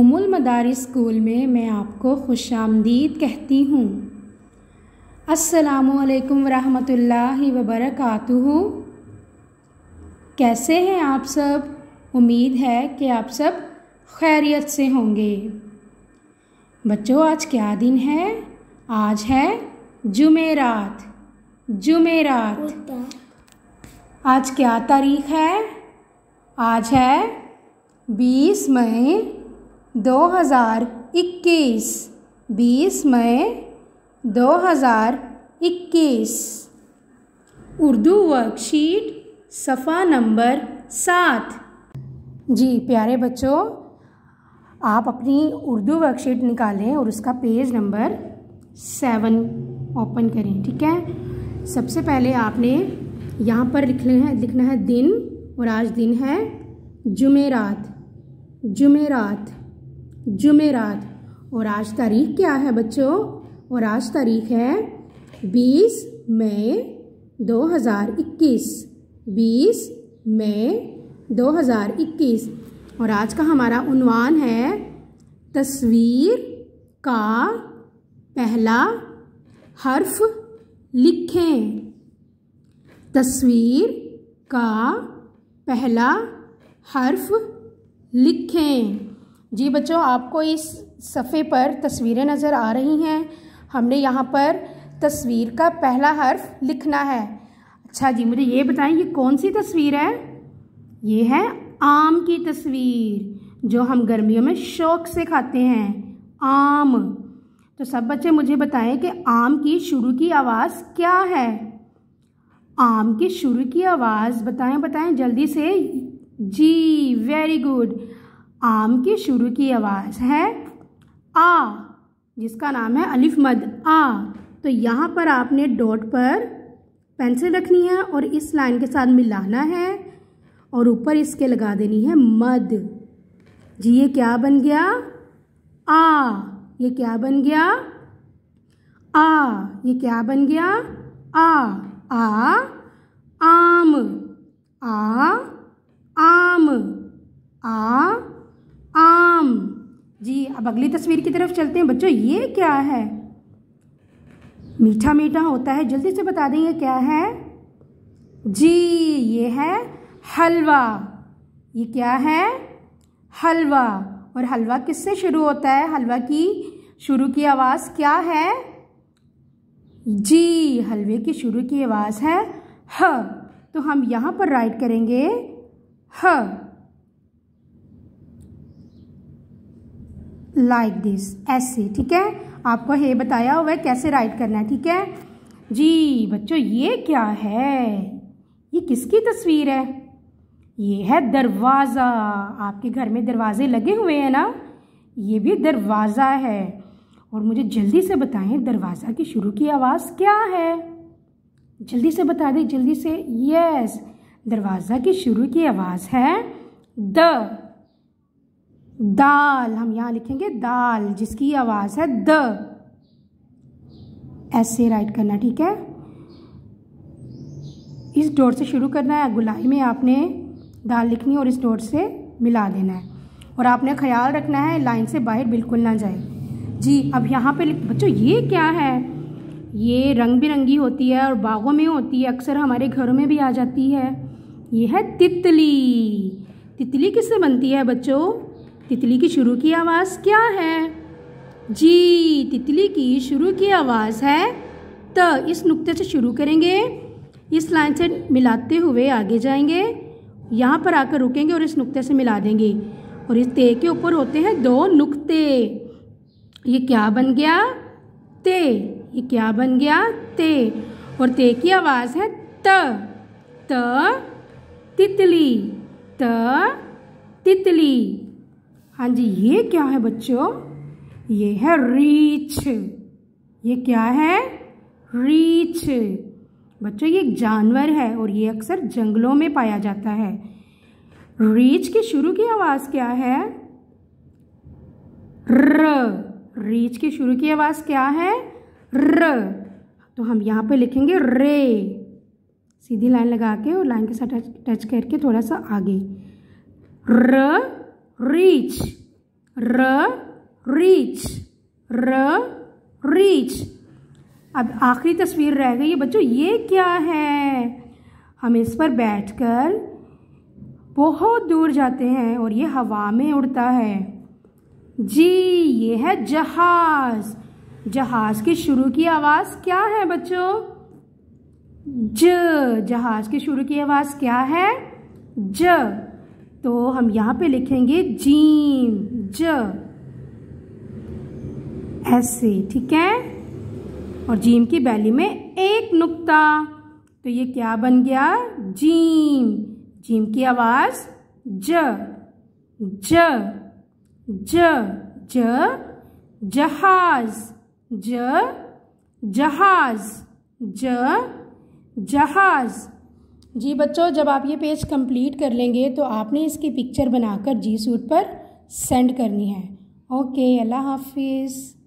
उमुल मदारी स्कूल में मैं आपको खुश आमदीद कहती हूँ असलकम वरहमतुल्ला वबरकू कैसे हैं आप सब उम्मीद है कि आप सब खैरियत से होंगे बच्चों आज क्या दिन है आज है जुमेरात जुमेरात आज क्या तारीख है आज है बीस मई 2021 बीस मई 2021 उर्दू वर्कशीट सफ़ा नंबर सात जी प्यारे बच्चों आप अपनी उर्दू वर्कशीट निकालें और उसका पेज नंबर सेवन ओपन करें ठीक है सबसे पहले आपने यहाँ पर लिखने हैं लिखना है दिन और आज दिन है जुमेरात जुमेरात जुमेरात और आज तारीख क्या है बच्चों और आज तारीख है 20 मई 2021 20 मई 2021 और आज का हमारा उनवान है तस्वीर का पहला हर्फ लिखें तस्वीर का पहला हर्फ लिखें जी बच्चों आपको इस सफ़े पर तस्वीरें नज़र आ रही हैं हमने यहाँ पर तस्वीर का पहला हर्फ लिखना है अच्छा जी मुझे ये बताएं ये कौन सी तस्वीर है ये है आम की तस्वीर जो हम गर्मियों में शौक से खाते हैं आम तो सब बच्चे मुझे बताएं कि आम की शुरू की आवाज़ क्या है आम की शुरू की आवाज़ बताएं बताएं जल्दी से जी वेरी गुड आम के शुरू की आवाज़ है आ जिसका नाम है अलिफ मद आ तो यहाँ पर आपने डॉट पर पेंसिल रखनी है और इस लाइन के साथ मिलाना है और ऊपर इसके लगा देनी है मद जी ये क्या बन गया आ ये क्या बन गया आ ये क्या बन गया आ आ आम आ आम आ अब अगली तस्वीर की तरफ चलते हैं बच्चों ये क्या है मीठा मीठा होता है जल्दी से बता देंगे क्या है जी ये है हलवा ये क्या है हलवा और हलवा किससे शुरू होता है हलवा की शुरू की आवाज़ क्या है जी हलवे की शुरू की आवाज़ है ह तो हम यहाँ पर राइट करेंगे ह लाइक दिस ऐसे ठीक है आपको हे बताया हुआ है कैसे राइट करना है ठीक है जी बच्चों ये क्या है ये किसकी तस्वीर है ये है दरवाज़ा आपके घर में दरवाजे लगे हुए हैं ना ये भी दरवाज़ा है और मुझे जल्दी से बताएं दरवाज़ा की शुरू की आवाज़ क्या है जल्दी से बता दें जल्दी से यस दरवाज़ा की शुरू की आवाज़ है द दाल हम यहाँ लिखेंगे दाल जिसकी आवाज़ है द ऐसे राइट करना ठीक है इस डोर से शुरू करना है गुलाई में आपने दाल लिखनी है और इस डोर से मिला देना है और आपने ख्याल रखना है लाइन से बाहर बिल्कुल ना जाए जी अब यहाँ पे बच्चों ये क्या है ये रंग बिरंगी होती है और बागों में होती है अक्सर हमारे घरों में भी आ जाती है ये है तितली तितली किससे बनती है बच्चों तितली की शुरू की आवाज़ क्या है जी तितली की शुरू की आवाज़ है त इस नुक्ते से शुरू करेंगे इस लाइन से मिलाते हुए आगे जाएंगे यहाँ पर आकर रुकेंगे और इस नुक्ते से मिला देंगे और इस ते के ऊपर होते हैं दो नुक्ते ये क्या बन गया ते ये क्या बन गया ते और ते की आवाज़ है त त तितली त तितली हाँ जी ये क्या है बच्चों ये है रीच ये क्या है रीच बच्चों ये एक जानवर है और ये अक्सर जंगलों में पाया जाता है रीच की शुरू की आवाज़ क्या है र रीच की शुरू की आवाज़ क्या है र तो हम यहाँ पे लिखेंगे रे सीधी लाइन लगा के और लाइन के साथ टच, टच करके थोड़ा सा आगे र reach r reach r reach अब आखिरी तस्वीर रह गई है बच्चों ये क्या है हम इस पर बैठकर बहुत दूर जाते हैं और ये हवा में उड़ता है जी ये है जहाज जहाज के शुरू की आवाज़ क्या है बच्चों ज जहाज के शुरू की आवाज़ क्या है ज तो हम यहां पे लिखेंगे जीम ज ऐसे ठीक है और जीम की बैली में एक नुक्ता तो ये क्या बन गया जीम जीम की आवाज़ ज ज ज ज जहाज ज जहाज ज जहाज जी बच्चों जब आप ये पेज कंप्लीट कर लेंगे तो आपने इसकी पिक्चर बनाकर जी सूट पर सेंड करनी है ओके अल्लाह हाफिज़